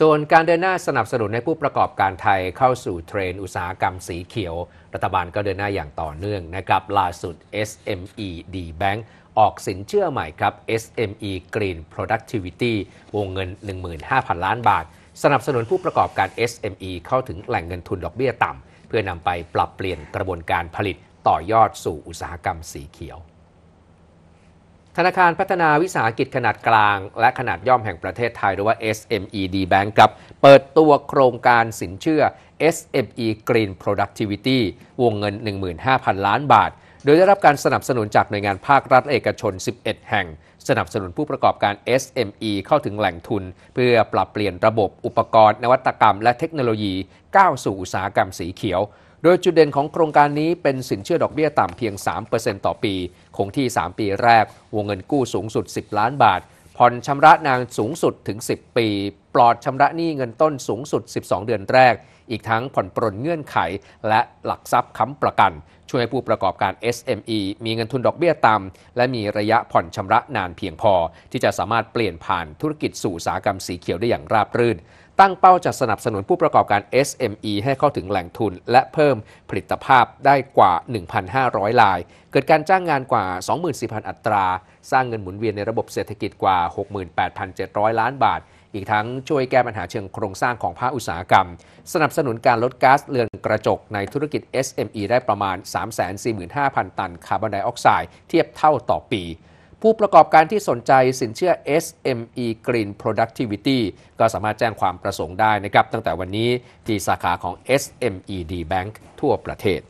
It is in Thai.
ส่วนการเดินหน้าสนับสนุนให้ผู้ประกอบการไทยเข้าสู่เทรนอุตสาหกรรมสีเขียว รัฐบาลก็เดินหน้าอย่างต่อเนื่องนะครับล่าสุด SME D Bank ออกสินเชื่อใหม่ครับ SME Green Productivity วงเงิน 15,000 ล้านบาท สนับสนุนผู้ประกอบการ SME เข้าถึงแหล่งเงินทุนดอกเบี้ยต่ำ เพื่อนำไปปรับเปลี่ยนกระบวนการผลิตต่อยอดสู่อุตสาหกรรมสีเขียวธนาคารพัฒนาวิสาหกิจขนาดกลาง และขนาดย่อมแห่งประเทศไทย หรือว่า SME D Bank ครับเปิดตัวโครงการสินเชื่อ SME Green Productivity วงเงิน 15,000 ล้านบาท โดยได้รับการสนับสนุนจากหน่วยงานภาครัฐเอกชน 11 แห่ง สนับสนุนผู้ประกอบการ SME เข้าถึงแหล่งทุน เพื่อปรับเปลี่ยนระบบอุปกรณ์ นวัตกรรม และเทคโนโลยีก้าวสู่อุตสาหกรรมสีเขียวโดยจุดเด่นของโครงการนี้เป็นสินเชื่อดอกเบี้ยต่ำเพียง 3%ต่อปี คงที่ 3 ปีแรก วงเงินกู้สูงสุด 10 ล้านบาท ผ่อนชำระนางสูงสุดถึง 10 ปี ปลอดชำระหนี้เงินต้นสูงสุด 12 เดือนแรก อีกทั้งผ่อนปรนเงื่อนไขและหลักทรัพย์ค้ำประกันช่วยให้ผู้ประกอบการ SME มีเงินทุนดอกเบี้ยต่ำและมีระยะผ่อนชำระนานเพียงพอที่จะสามารถเปลี่ยนผ่านธุรกิจสู่สาหกรรมสีเขียวได้อย่างราบรื่น ตั้งเป้าจะสนับสนุนผู้ประกอบการ SME ให้เข้าถึงแหล่งทุน และเพิ่มผลิตภาพได้กว่า 1,500 ลาย เกิดการจ้างงานกว่า24,000 อัตรา สร้างเงินหมุนเวียนในระบบเศรษฐกิจกว่า 68,700 ล้านบาทอีกทั้งช่วยแก้ปัญหาเชิงโครงสร้างของภาคอุตสาหกรรม สนับสนุนการลดก๊าซเรือนกระจกในธุรกิจ SME ได้ประมาณ 345,000 ตันคาร์บอนไดออกไซด์เทียบเท่าต่อปี ผู้ประกอบการที่สนใจสินเชื่อ SME Green Productivity ก็สามารถแจ้งความประสงค์ได้นะครับ ตั้งแต่วันนี้ที่สาขาของ SME D Bank ทั่วประเทศ